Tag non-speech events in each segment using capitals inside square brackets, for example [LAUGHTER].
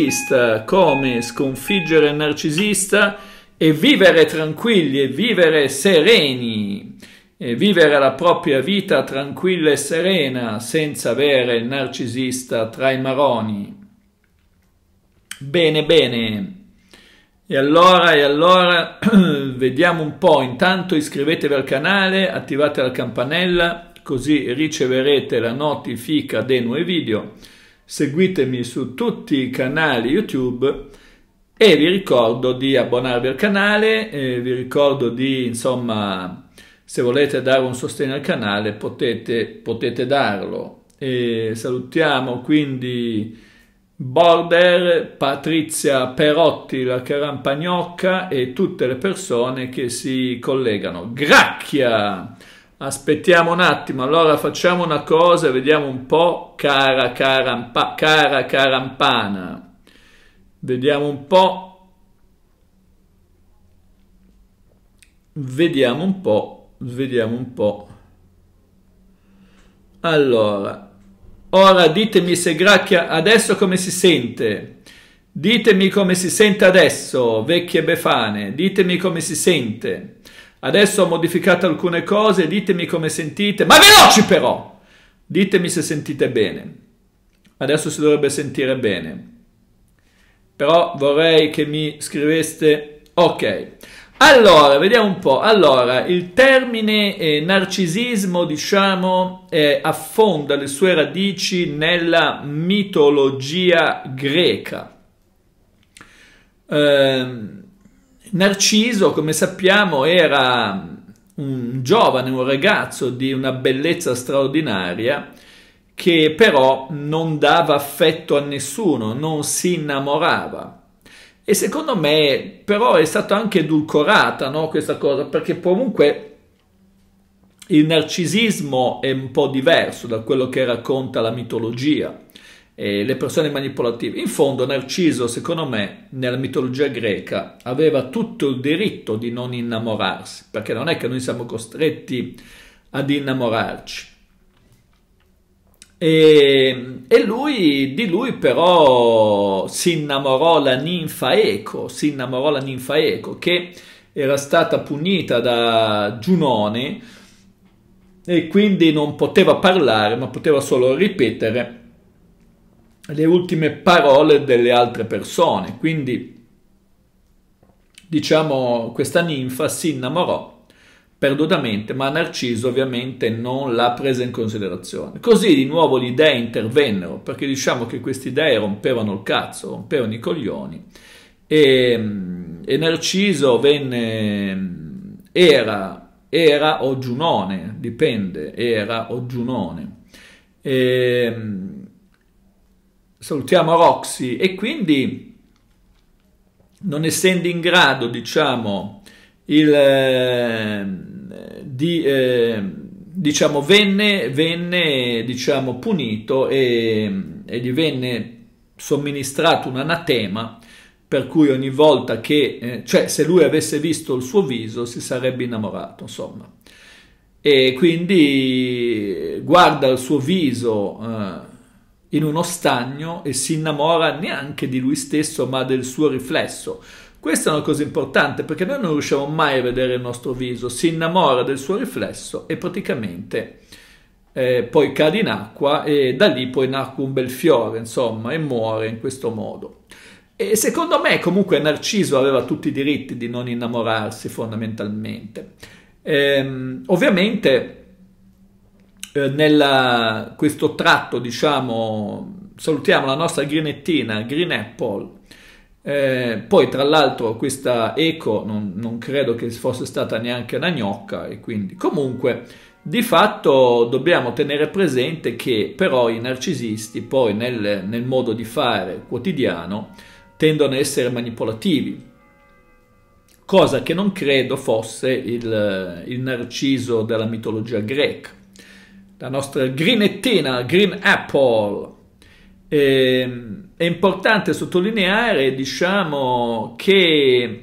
narcisista, come sconfiggere il narcisista e vivere tranquilli e vivere sereni e vivere la propria vita tranquilla e serena senza avere il narcisista tra i maroni. Bene, bene. E allora, e allora, [CLEARS THROAT] vediamo un po'. Intanto iscrivetevi al canale, attivate la campanella, così riceverete la notifica dei nuovi video seguitemi su tutti i canali YouTube e vi ricordo di abbonarvi al canale, vi ricordo di, insomma, se volete dare un sostegno al canale potete, potete darlo. E salutiamo quindi Border, Patrizia Perotti, la Carampagnocca e tutte le persone che si collegano. Gracchia! Aspettiamo un attimo, allora facciamo una cosa, vediamo un po', cara, carampa, cara carampana, vediamo un po', vediamo un po', vediamo un po'. Allora, ora ditemi se Gracchia adesso come si sente, ditemi come si sente adesso, vecchie befane, ditemi come si sente. Adesso ho modificato alcune cose, ditemi come sentite, ma veloci però! Ditemi se sentite bene. Adesso si dovrebbe sentire bene. Però vorrei che mi scriveste... Ok. Allora, vediamo un po'. Allora, il termine eh, narcisismo, diciamo, eh, affonda le sue radici nella mitologia greca. Ehm Narciso, come sappiamo, era un giovane, un ragazzo di una bellezza straordinaria che però non dava affetto a nessuno, non si innamorava. E secondo me però è stata anche edulcorata no, questa cosa, perché comunque il narcisismo è un po' diverso da quello che racconta la mitologia eh, le persone manipolative. In fondo Narciso, secondo me, nella mitologia greca aveva tutto il diritto di non innamorarsi, perché non è che noi siamo costretti ad innamorarci. E, e lui, di lui però si innamorò la ninfa Eco, si innamorò la ninfa Eco che era stata punita da Giunone e quindi non poteva parlare ma poteva solo ripetere le ultime parole delle altre persone. Quindi, diciamo, questa ninfa si innamorò perdutamente, ma Narciso ovviamente non l'ha presa in considerazione. Così di nuovo gli dei intervennero, perché diciamo che questi dei rompevano il cazzo, rompevano i coglioni, e, e Narciso venne, era, era o Giunone, dipende, era o Giunone. E, ehm, salutiamo Roxy e quindi non essendo in grado diciamo il eh, di eh, diciamo venne, venne diciamo punito e, e gli venne somministrato un anatema per cui ogni volta che, eh, cioè se lui avesse visto il suo viso si sarebbe innamorato, insomma. E quindi guarda il suo viso eh, in uno stagno e si innamora neanche di lui stesso ma del suo riflesso. Questa è una cosa importante perché noi non riusciamo mai a vedere il nostro viso, si innamora del suo riflesso e praticamente eh, poi cade in acqua e da lì poi nacque un bel fiore, insomma, e muore in questo modo. E secondo me comunque Narciso aveva tutti i diritti di non innamorarsi fondamentalmente. Ehm, ovviamente eh, nel questo tratto, diciamo, salutiamo la nostra grinettina, Green Apple. Eh, poi tra l'altro questa Eco non, non, credo che fosse stata neanche una gnocca e quindi comunque di fatto dobbiamo tenere presente che però i narcisisti poi nel, nel modo di fare quotidiano tendono a essere manipolativi cosa che non credo fosse il, il narciso della mitologia greca la nostra grinettina, Green Apple. E, ehm, è importante sottolineare, diciamo, che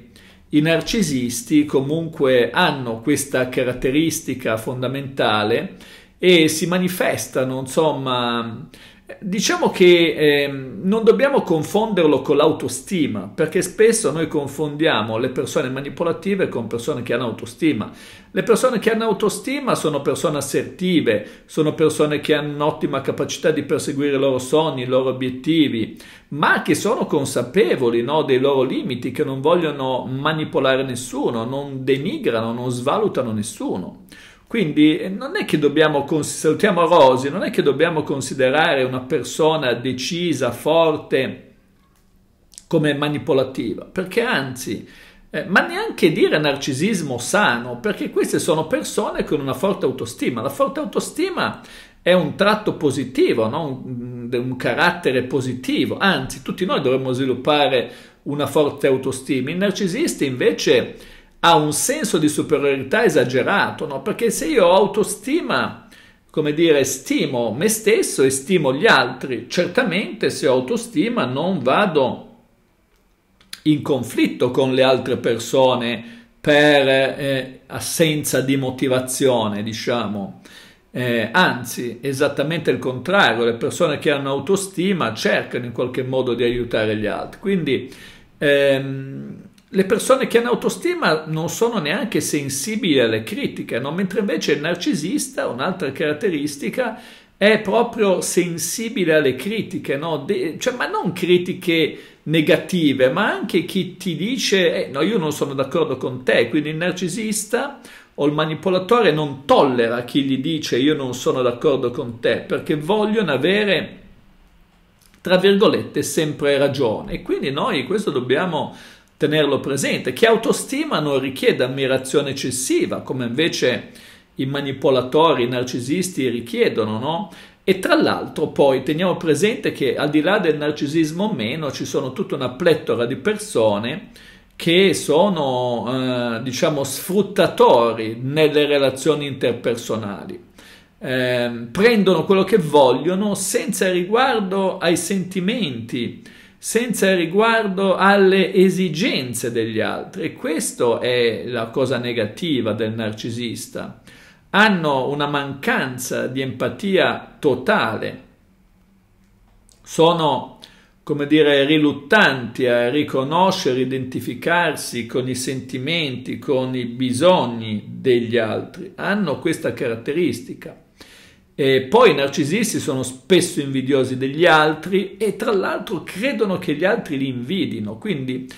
i narcisisti comunque hanno questa caratteristica fondamentale e si manifestano, insomma, Diciamo che eh, non dobbiamo confonderlo con l'autostima, perché spesso noi confondiamo le persone manipolative con persone che hanno autostima. Le persone che hanno autostima sono persone assertive, sono persone che hanno un'ottima capacità di perseguire i loro sogni, i loro obiettivi, ma che sono consapevoli no, dei loro limiti, che non vogliono manipolare nessuno, non denigrano, non svalutano nessuno. Quindi eh, non è che dobbiamo, salutiamo Rosi, non è che dobbiamo considerare una persona decisa, forte, come manipolativa, perché anzi, eh, ma neanche dire narcisismo sano, perché queste sono persone con una forte autostima. La forte autostima è un tratto positivo, no? un, un, carattere positivo, anzi tutti noi dovremmo sviluppare una forte autostima. I narcisisti invece ha un senso di superiorità esagerato, no? perché se io ho autostima, come dire, stimo me stesso e stimo gli altri, certamente se ho autostima non vado in conflitto con le altre persone per eh, assenza di motivazione, diciamo. Eh, anzi, esattamente il contrario, le persone che hanno autostima cercano in qualche modo di aiutare gli altri. Quindi ehm, le persone che hanno autostima non sono neanche sensibili alle critiche, no? mentre invece il narcisista, un'altra caratteristica, è proprio sensibile alle critiche, no? De cioè, ma non critiche negative, ma anche chi ti dice eh, no, io non sono d'accordo con te, quindi il narcisista o il manipolatore non tollera chi gli dice io non sono d'accordo con te, perché vogliono avere, tra virgolette, sempre ragione. E quindi noi questo dobbiamo tenerlo presente. che autostima non richiede ammirazione eccessiva, come invece i manipolatori, i narcisisti richiedono, no? E tra l'altro poi teniamo presente che al di là del narcisismo o meno ci sono tutta una plettora di persone che sono, eh, diciamo, sfruttatori nelle relazioni interpersonali. Eh, prendono quello che vogliono senza riguardo ai sentimenti, senza riguardo alle esigenze degli altri. E questa è la cosa negativa del narcisista. Hanno una mancanza di empatia totale. Sono, come dire, riluttanti a riconoscere, identificarsi con i sentimenti, con i bisogni degli altri. Hanno questa caratteristica. E poi i narcisisti sono spesso invidiosi degli altri e tra l'altro credono che gli altri li invidino, quindi,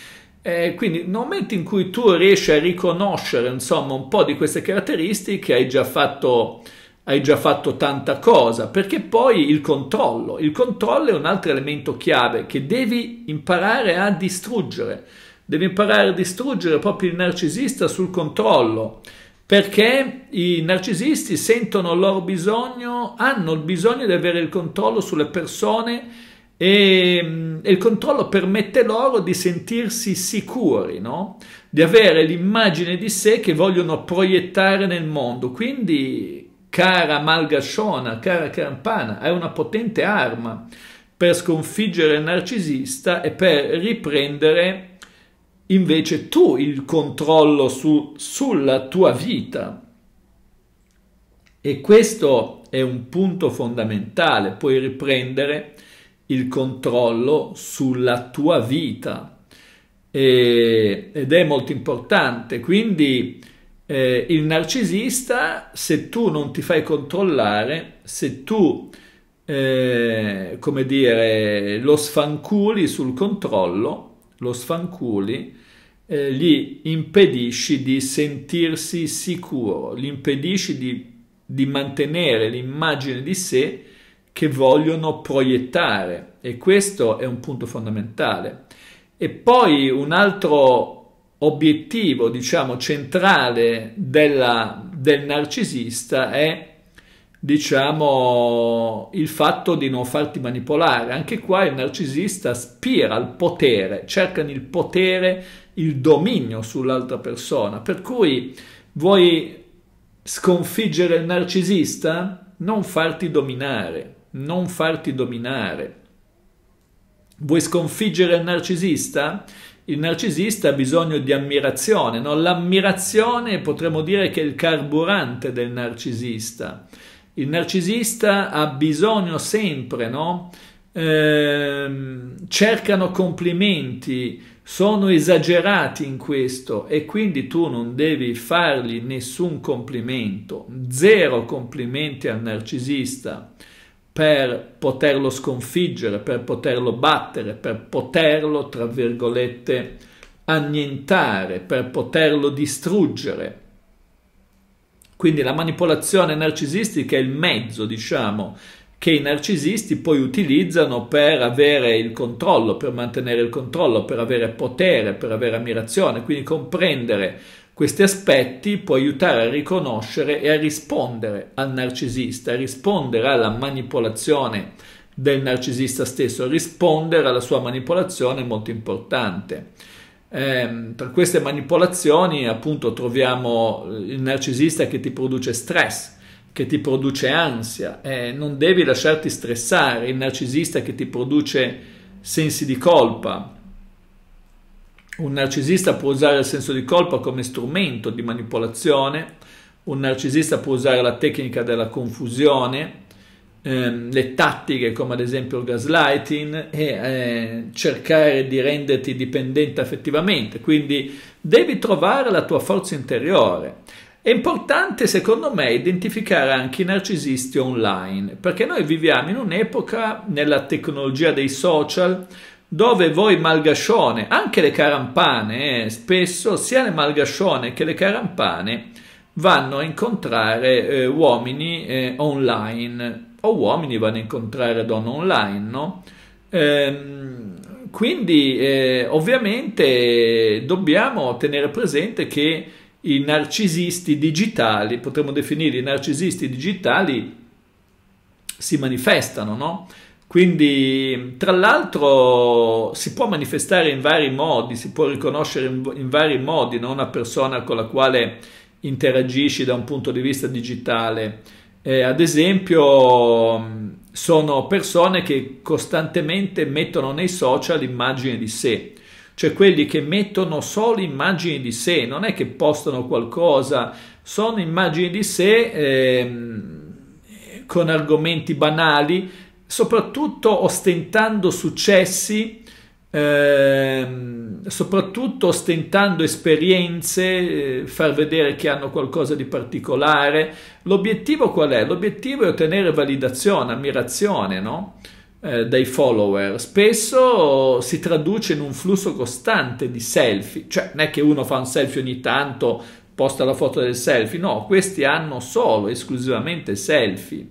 eh, quindi nel momento in cui tu riesci a riconoscere insomma, un po' di queste caratteristiche hai già fatto hai già fatto tanta cosa, perché poi il controllo, il controllo è un altro elemento chiave che devi imparare a distruggere, devi imparare a distruggere proprio il narcisista sul controllo, perché i narcisisti sentono il loro bisogno, hanno il bisogno di avere il controllo sulle persone e, mm, e il controllo permette loro di sentirsi sicuri, no? di avere l'immagine di sé che vogliono proiettare nel mondo. Quindi, cara Malgasciona, cara Campana, è una potente arma per sconfiggere il narcisista e per riprendere invece tu il controllo su, sulla tua vita. E questo è un punto fondamentale, puoi riprendere il controllo sulla tua vita e, ed è molto importante. Quindi eh, il narcisista, se tu non ti fai controllare, se tu, eh, come dire, lo sfanculi sul controllo, lo sfanculi, eh, gli impedisci di sentirsi sicuro, gli impedisci di, di mantenere l'immagine di sé che vogliono proiettare e questo è un punto fondamentale. E poi un altro obiettivo, diciamo, centrale della, del narcisista è diciamo, il fatto di non farti manipolare. Anche qua il narcisista aspira al potere, cercano il potere, il dominio sull'altra persona. Per cui vuoi sconfiggere il narcisista? Non farti dominare, non farti dominare. Vuoi sconfiggere il narcisista? Il narcisista ha bisogno di ammirazione, no? l'ammirazione potremmo dire che è il carburante del narcisista. Il narcisista ha bisogno sempre, no? Eh, cercano complimenti, sono esagerati in questo e quindi tu non devi fargli nessun complimento, zero complimenti al narcisista per poterlo sconfiggere, per poterlo battere, per poterlo, tra virgolette, annientare, per poterlo distruggere. Quindi la manipolazione narcisistica è il mezzo, diciamo, che i narcisisti poi utilizzano per avere il controllo, per mantenere il controllo, per avere potere, per avere ammirazione. Quindi comprendere questi aspetti può aiutare a riconoscere e a rispondere al narcisista, a rispondere alla manipolazione del narcisista stesso, rispondere alla sua manipolazione è molto importante. Eh, tra queste manipolazioni appunto troviamo il narcisista che ti produce stress, che ti produce ansia, eh, non devi lasciarti stressare, il narcisista che ti produce sensi di colpa. Un narcisista può usare il senso di colpa come strumento di manipolazione, un narcisista può usare la tecnica della confusione, ehm, le tattiche come ad esempio il gaslighting e eh, cercare di renderti dipendente affettivamente, quindi devi trovare la tua forza interiore. È importante secondo me identificare anche i narcisisti online, perché noi viviamo in un'epoca nella tecnologia dei social dove voi malgascione, anche le carampane, eh, spesso sia le malgascione che le carampane vanno a incontrare eh, uomini eh, online o uomini vanno a incontrare donne online, no? Ehm, quindi eh, ovviamente dobbiamo tenere presente che i narcisisti digitali, potremmo definire i narcisisti digitali, si manifestano, no? Quindi, tra l'altro, si può manifestare in vari modi, si può riconoscere in, in vari modi no? una persona con la quale interagisci da un punto di vista digitale. Eh, ad esempio, mm, sono persone che costantemente mettono nei social immagini di sé, cioè quelli che mettono solo immagini di sé, non è che postano qualcosa, sono immagini di sé eh, con argomenti banali, soprattutto ostentando successi Ehm, soprattutto ostentando esperienze, eh, far vedere che hanno qualcosa di particolare. L'obiettivo qual è? L'obiettivo è ottenere validazione, ammirazione, no? eh, dai follower spesso si traduce in un flusso costante di selfie cioè non è che uno fa un selfie ogni tanto posta la foto del selfie no questi hanno solo esclusivamente selfie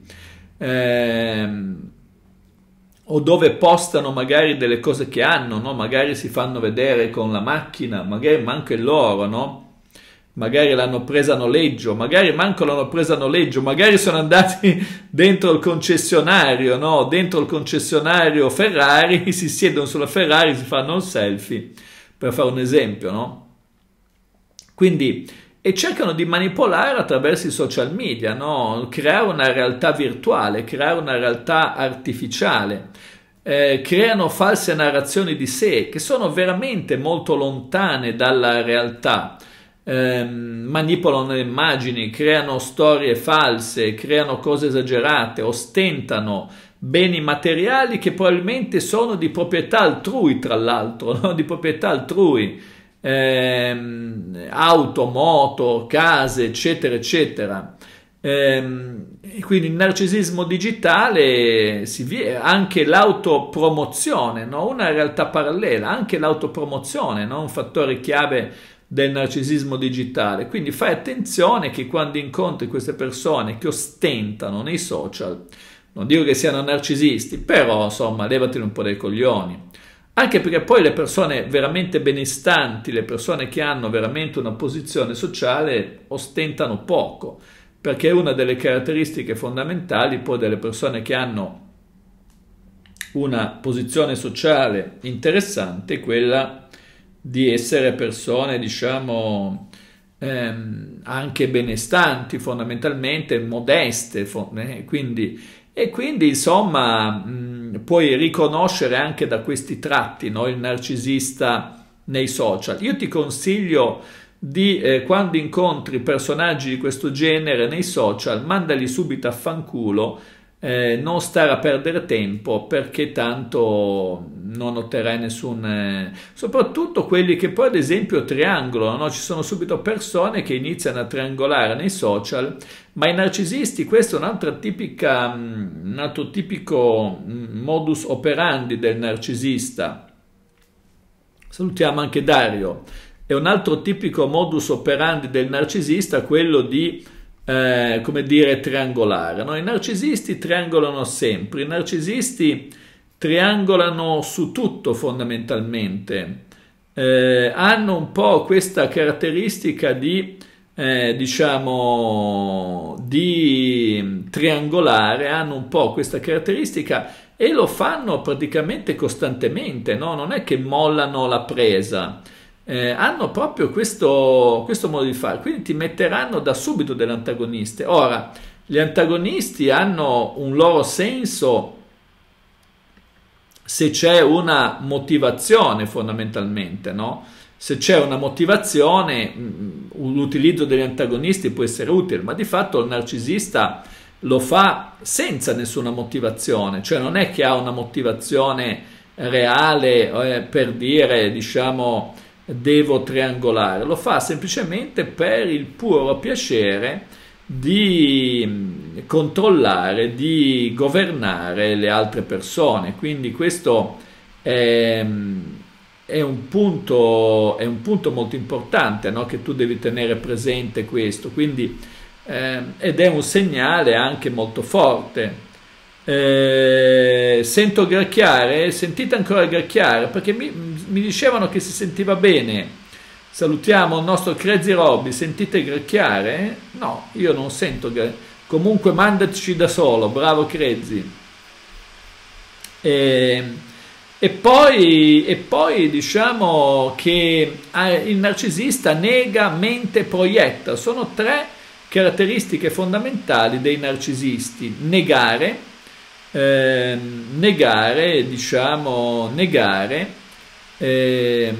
ehm, o dove postano magari delle cose che hanno, no? magari si fanno vedere con la macchina, magari manca il loro, no? magari l'hanno presa a noleggio, magari manco l'hanno presa a noleggio, magari sono andati [LAUGHS] dentro il concessionario, no? dentro il concessionario Ferrari, [LAUGHS] si siedono sulla Ferrari, si fanno un selfie, per fare un esempio. No? Quindi e cercano di manipolare attraverso i social media, no? creare una realtà virtuale, creare una realtà artificiale. Eh, creano false narrazioni di sé che sono veramente molto lontane dalla realtà. Eh, manipolano le immagini, creano storie false, creano cose esagerate, ostentano beni materiali che probabilmente sono di proprietà altrui, tra l'altro, [LAUGHS] no? di proprietà altrui ehm, auto, moto, case, eccetera, eccetera. Ehm, e quindi il narcisismo digitale, anche l'autopromozione, no? una realtà parallela, anche l'autopromozione, no? un fattore chiave del narcisismo digitale. Quindi fai attenzione che quando incontri queste persone che ostentano nei social, non dico che siano narcisisti, però insomma levatene un po' dai coglioni. Anche perché poi le persone veramente benestanti, le persone che hanno veramente una posizione sociale ostentano poco, perché una delle caratteristiche fondamentali poi delle persone che hanno una posizione sociale interessante, quella di essere persone, diciamo, ehm, anche benestanti fondamentalmente, modeste, fond- eh, quindi, e quindi insomma... Mh, puoi riconoscere anche da questi tratti no? il narcisista nei social. Io ti consiglio di eh, quando incontri personaggi di questo genere nei social, mandali subito a fanculo eh, non stare a perdere tempo perché tanto non otterrai nessun... Eh, soprattutto quelli che poi ad esempio triangolano, no? ci sono subito persone che iniziano a triangolare nei social, ma i narcisisti, questo è un'altra tipica, mm, un altro tipico mm, modus operandi del narcisista. Salutiamo anche Dario. È un altro tipico modus operandi del narcisista quello di eh, come dire, triangolare. No? I narcisisti triangolano sempre, i narcisisti triangolano su tutto fondamentalmente, eh, hanno un po' questa caratteristica di, eh, diciamo, di triangolare, hanno un po' questa caratteristica e lo fanno praticamente costantemente, no? non è che mollano la presa eh, hanno proprio questo, questo modo di fare, quindi ti metteranno da subito delle antagoniste. Ora, gli antagonisti hanno un loro senso se c'è una motivazione fondamentalmente, no? Se c'è una motivazione, mm, l'utilizzo degli antagonisti può essere utile, ma di fatto il narcisista lo fa senza nessuna motivazione, cioè non è che ha una motivazione reale eh, per dire, diciamo, devo triangolare, lo fa semplicemente per il puro piacere di mm, controllare, di governare le altre persone. Quindi questo è, mm, è, un, punto, è un, punto, molto importante no? che tu devi tenere presente questo. Quindi, eh, ed è un segnale anche molto forte. Eh, sento gracchiare, sentite ancora gracchiare perché mi, mi dicevano che si sentiva bene. Salutiamo il nostro Crazy Robby, sentite gracchiare? No, io non sento Comunque mandaci da solo, bravo Crazy. E, ehm, e, poi, e poi diciamo che ah, il narcisista nega, mente, proietta. Sono tre caratteristiche fondamentali dei narcisisti. Negare, eh, negare, diciamo, negare eh,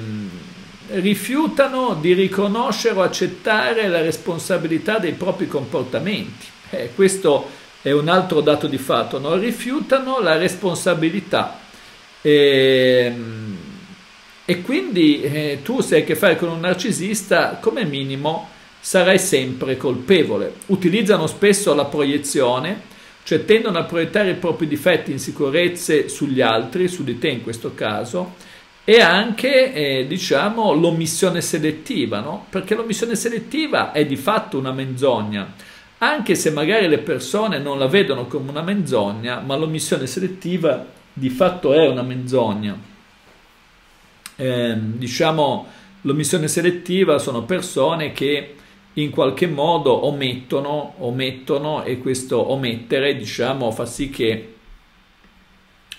rifiutano di riconoscere o accettare la responsabilità dei propri comportamenti. Eh, questo è un altro dato di fatto, no? rifiutano la responsabilità. E, ehm, e quindi eh, tu se hai a che fare con un narcisista, come minimo sarai sempre colpevole. Utilizzano spesso la proiezione, cioè tendono a proiettare i propri difetti, e insicurezze sugli altri, su di te in questo caso, e anche eh, diciamo, l'omissione selettiva, no? perché l'omissione selettiva è di fatto una menzogna, anche se magari le persone non la vedono come una menzogna, ma l'omissione selettiva di fatto è una menzogna. Eh, diciamo, l'omissione selettiva sono persone che in qualche modo omettono, omettono e questo omettere diciamo, fa sì che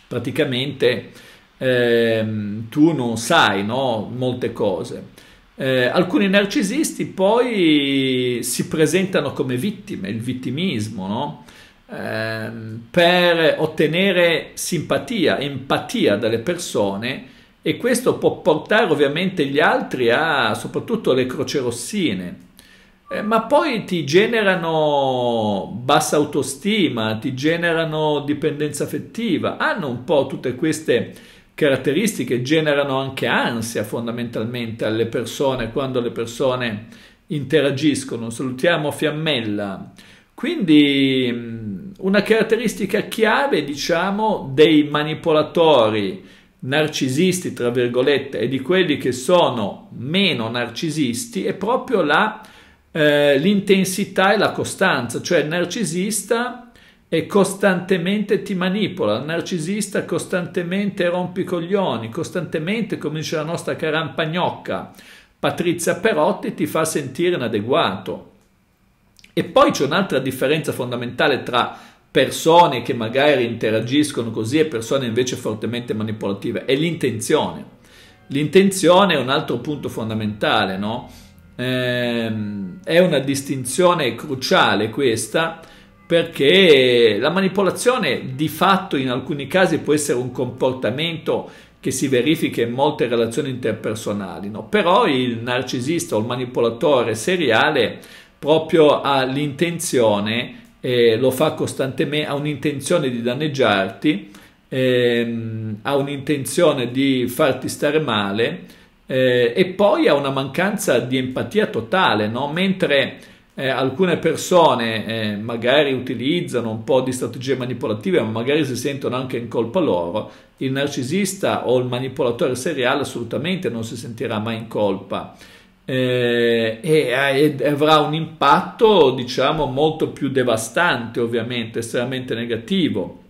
praticamente eh, tu non sai no? molte cose. Eh, alcuni narcisisti poi si presentano come vittime, il vittimismo, no? eh, per ottenere simpatia, empatia dalle persone e questo può portare ovviamente gli altri a soprattutto le crocerossine. Eh, ma poi ti generano bassa autostima, ti generano dipendenza affettiva, hanno un po' tutte queste caratteristiche generano anche ansia fondamentalmente alle persone quando le persone interagiscono. Salutiamo Fiammella. Quindi mm, una caratteristica chiave, diciamo, dei manipolatori narcisisti, tra virgolette, e di quelli che sono meno narcisisti è proprio la, eh, l'intensità e la costanza, cioè il narcisista e costantemente ti manipola, il narcisista costantemente rompi i coglioni, costantemente, come dice la nostra carampagnocca, Patrizia Perotti ti fa sentire inadeguato. E poi c'è un'altra differenza fondamentale tra persone che magari interagiscono così e persone invece fortemente manipolative, è l'intenzione. L'intenzione è un altro punto fondamentale, no? Ehm, è una distinzione cruciale questa perché la manipolazione di fatto in alcuni casi può essere un comportamento che si verifica in molte relazioni interpersonali, no? però il narcisista o il manipolatore seriale proprio ha l'intenzione, eh, lo fa costantemente, ha un'intenzione di danneggiarti, ehm, ha un'intenzione di farti stare male eh, e poi ha una mancanza di empatia totale, no? mentre eh, alcune persone eh, magari utilizzano un po' di strategie manipolative, ma magari si sentono anche in colpa loro, il narcisista o il manipolatore seriale assolutamente non si sentirà mai in colpa. Eh, e, e, eh, avrà un impatto diciamo molto più devastante ovviamente estremamente negativo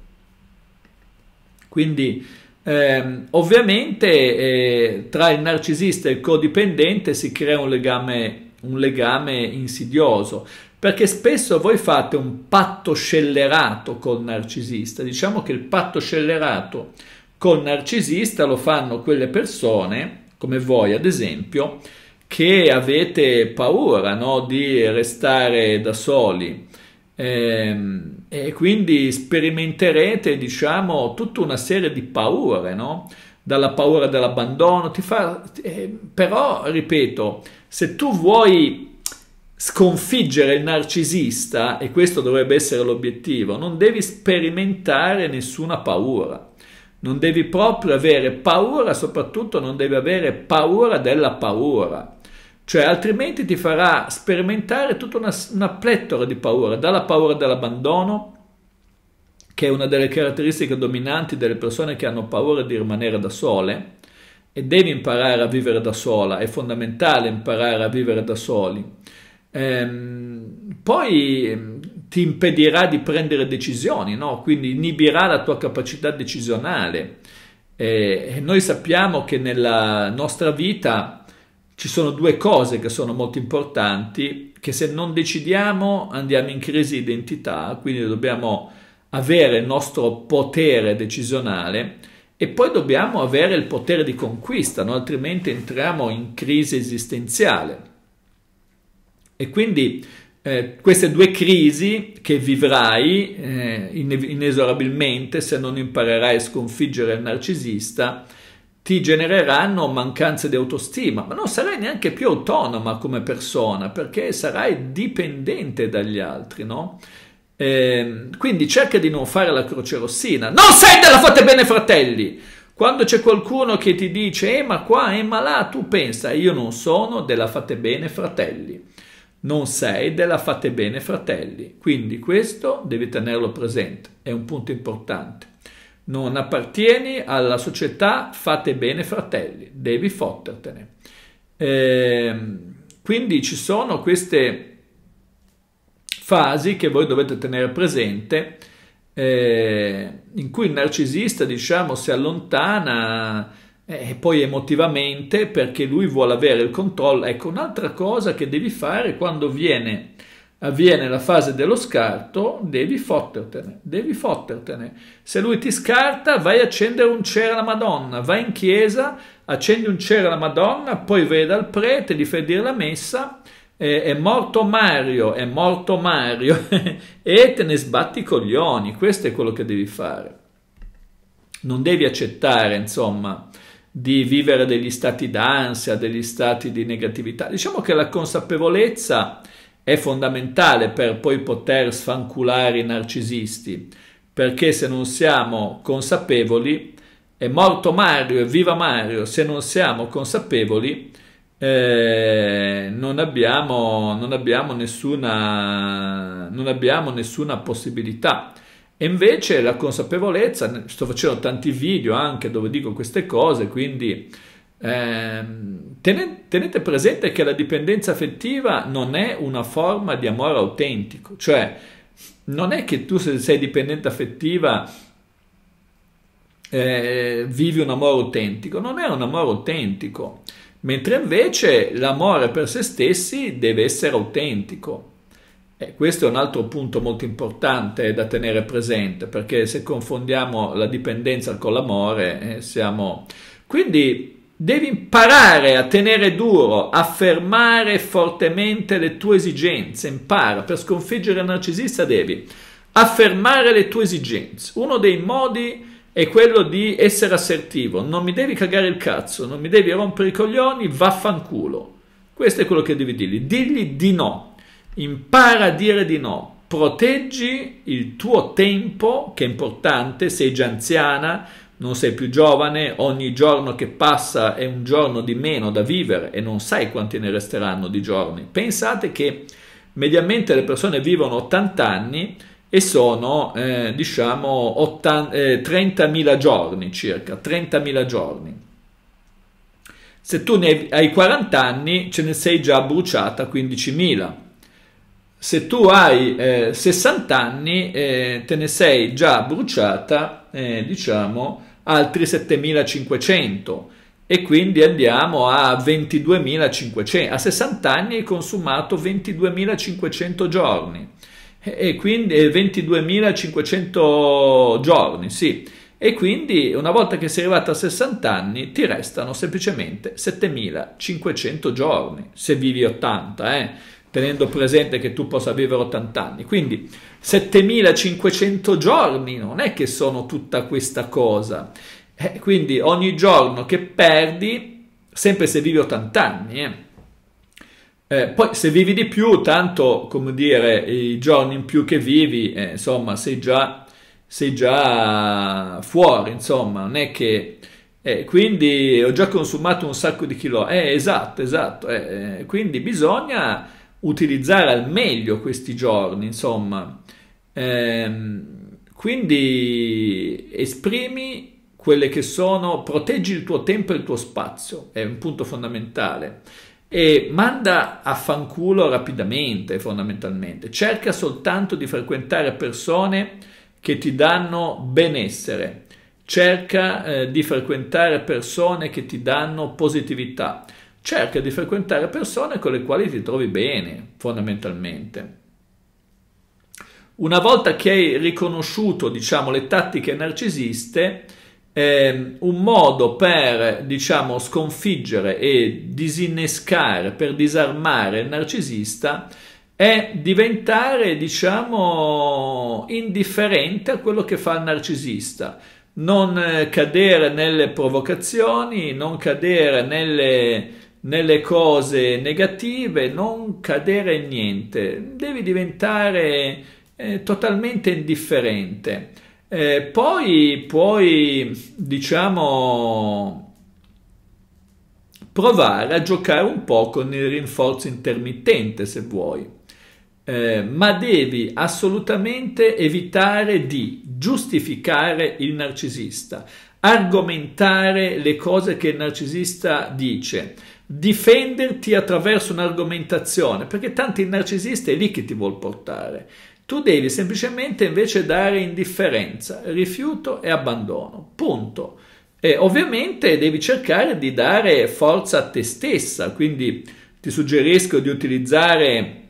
quindi ehm, ovviamente eh, tra il narcisista e il codipendente si crea un legame un legame insidioso, perché spesso voi fate un patto scellerato col narcisista. Diciamo che il patto scellerato col narcisista lo fanno quelle persone, come voi ad esempio, che avete paura no, di restare da soli. Ehm, e, quindi sperimenterete, diciamo, tutta una serie di paure, no? Dalla paura dell'abbandono, ti fa... Eh, però, ripeto, se tu vuoi sconfiggere il narcisista, e questo dovrebbe essere l'obiettivo, non devi sperimentare nessuna paura. Non devi proprio avere paura, soprattutto non devi avere paura della paura. Cioè, altrimenti ti farà sperimentare tutta una, una plettora di paura, dalla paura dell'abbandono, che è una delle caratteristiche dominanti delle persone che hanno paura di rimanere da sole, e devi imparare a vivere da sola, è fondamentale imparare a vivere da soli. Ehm, poi ehm, ti impedirà di prendere decisioni, no? quindi inibirà la tua capacità decisionale. E noi sappiamo che nella nostra vita ci sono due cose che sono molto importanti, che se non decidiamo andiamo in crisi di identità, quindi dobbiamo avere il nostro potere decisionale e poi dobbiamo avere il potere di conquista, no? altrimenti entriamo in crisi esistenziale. E quindi eh, queste due crisi che vivrai eh, inesorabilmente se non imparerai a sconfiggere il narcisista ti genereranno mancanze di autostima, ma non sarai neanche più autonoma come persona perché sarai dipendente dagli altri, no? Eh, quindi cerca di non fare la croce rossina. Non sentela, fate bene fratelli! Quando c'è qualcuno che ti dice, eh ma qua, eh ma là, tu pensa, io non sono della fate bene fratelli. Non sei della fate bene fratelli. Quindi questo devi tenerlo presente, è un punto importante. Non appartieni alla società fate bene fratelli, devi fottertene. Eh, quindi ci sono queste fasi che voi dovete tenere presente, eh, in cui il narcisista, diciamo, si allontana eh, poi emotivamente perché lui vuole avere il controllo. Ecco, un'altra cosa che devi fare quando viene, avviene la fase dello scarto, devi fottertene, devi fottertene. Se lui ti scarta, vai a accendere un cera alla Madonna, vai in chiesa, accendi un cera alla Madonna, poi vai dal prete, gli fai dire la messa eh, è morto Mario, è morto Mario, [LAUGHS] e te ne sbatti i coglioni, questo è quello che devi fare. Non devi accettare, insomma, di vivere degli stati d'ansia, degli stati di negatività. Diciamo che la consapevolezza è fondamentale per poi poter sfanculare i narcisisti, perché se non siamo consapevoli, è morto Mario, è viva Mario, se non siamo consapevoli, eh, non, abbiamo, non, abbiamo nessuna, non abbiamo nessuna possibilità. E invece la consapevolezza, sto facendo tanti video anche dove dico queste cose, quindi eh, tenete, presente che la dipendenza affettiva non è una forma di amore autentico, cioè non è che tu se sei dipendente affettiva eh, vivi un amore autentico, non è un amore autentico mentre invece l'amore per se stessi deve essere autentico. E eh, questo è un altro punto molto importante da tenere presente, perché se confondiamo la dipendenza con l'amore, eh, siamo... Quindi devi imparare a tenere duro, affermare fortemente le tue esigenze, impara, per sconfiggere il narcisista devi affermare le tue esigenze. Uno dei modi è quello di essere assertivo, non mi devi cagare il cazzo, non mi devi rompere i coglioni, vaffanculo. Questo è quello che devi dirgli, digli di no, impara a dire di no, proteggi il tuo tempo, che è importante, sei già anziana, non sei più giovane, ogni giorno che passa è un giorno di meno da vivere e non sai quanti ne resteranno di giorni. Pensate che mediamente le persone vivono 80 anni, e sono eh, diciamo 80, eh, 30.000 giorni circa, 30.000 giorni. Se tu ne hai 40 anni ce ne sei già bruciata 15.000. Se tu hai eh, 60 anni eh, te ne sei già bruciata eh, diciamo altri 7.500 e quindi andiamo a 22.500. A 60 anni hai consumato 22.500 giorni e quindi 22.500 giorni, sì. E quindi una volta che sei arrivato a 60 anni ti restano semplicemente 7.500 giorni, se vivi 80, eh? tenendo presente che tu possa vivere 80 anni. Quindi 7.500 giorni non è che sono tutta questa cosa. Eh, quindi ogni giorno che perdi, sempre se vivi 80 anni, eh? Eh, poi se vivi di più, tanto come dire, i giorni in più che vivi, eh, insomma, sei già, sei già fuori, insomma, non è che... Eh, quindi ho già consumato un sacco di chilo. Eh, esatto, esatto. Eh, eh quindi bisogna utilizzare al meglio questi giorni, insomma. Ehm, quindi esprimi quelle che sono, proteggi il tuo tempo e il tuo spazio, è un punto fondamentale e manda a fanculo rapidamente fondamentalmente, cerca soltanto di frequentare persone che ti danno benessere, cerca eh, di frequentare persone che ti danno positività, cerca di frequentare persone con le quali ti trovi bene fondamentalmente. Una volta che hai riconosciuto, diciamo, le tattiche narcisiste, eh, un modo per diciamo sconfiggere e disinnescare, per disarmare il narcisista è diventare diciamo indifferente a quello che fa il narcisista non eh, cadere nelle provocazioni, non cadere nelle, nelle, cose negative, non cadere in niente, devi diventare eh, totalmente indifferente. Eh, poi puoi, diciamo, provare a giocare un po' con il rinforzo intermittente se vuoi, eh, ma devi assolutamente evitare di giustificare il narcisista, argomentare le cose che il narcisista dice, difenderti attraverso un'argomentazione, perché tanto il narcisista è lì che ti vuol portare. Tu devi semplicemente invece dare indifferenza, rifiuto e abbandono. Punto. E ovviamente devi cercare di dare forza a te stessa, quindi ti suggerisco di utilizzare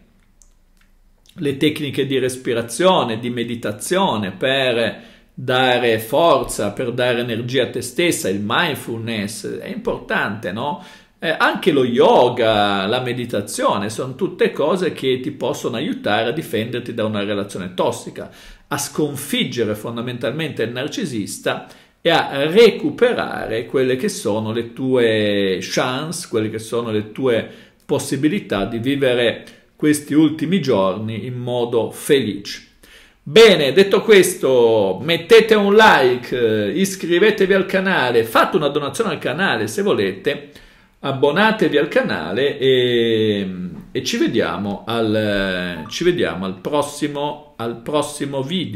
le tecniche di respirazione, di meditazione per dare forza, per dare energia a te stessa, il mindfulness è importante, no? Eh, anche lo yoga, la meditazione sono tutte cose che ti possono aiutare a difenderti da una relazione tossica, a sconfiggere fondamentalmente il narcisista e a recuperare quelle che sono le tue chance, quelle che sono le tue possibilità di vivere questi ultimi giorni in modo felice. Bene, detto questo, mettete un like, eh, iscrivetevi al canale, fate una donazione al canale se volete abbonatevi al canale e, e ci, vediamo al, ci vediamo al prossimo, al prossimo video.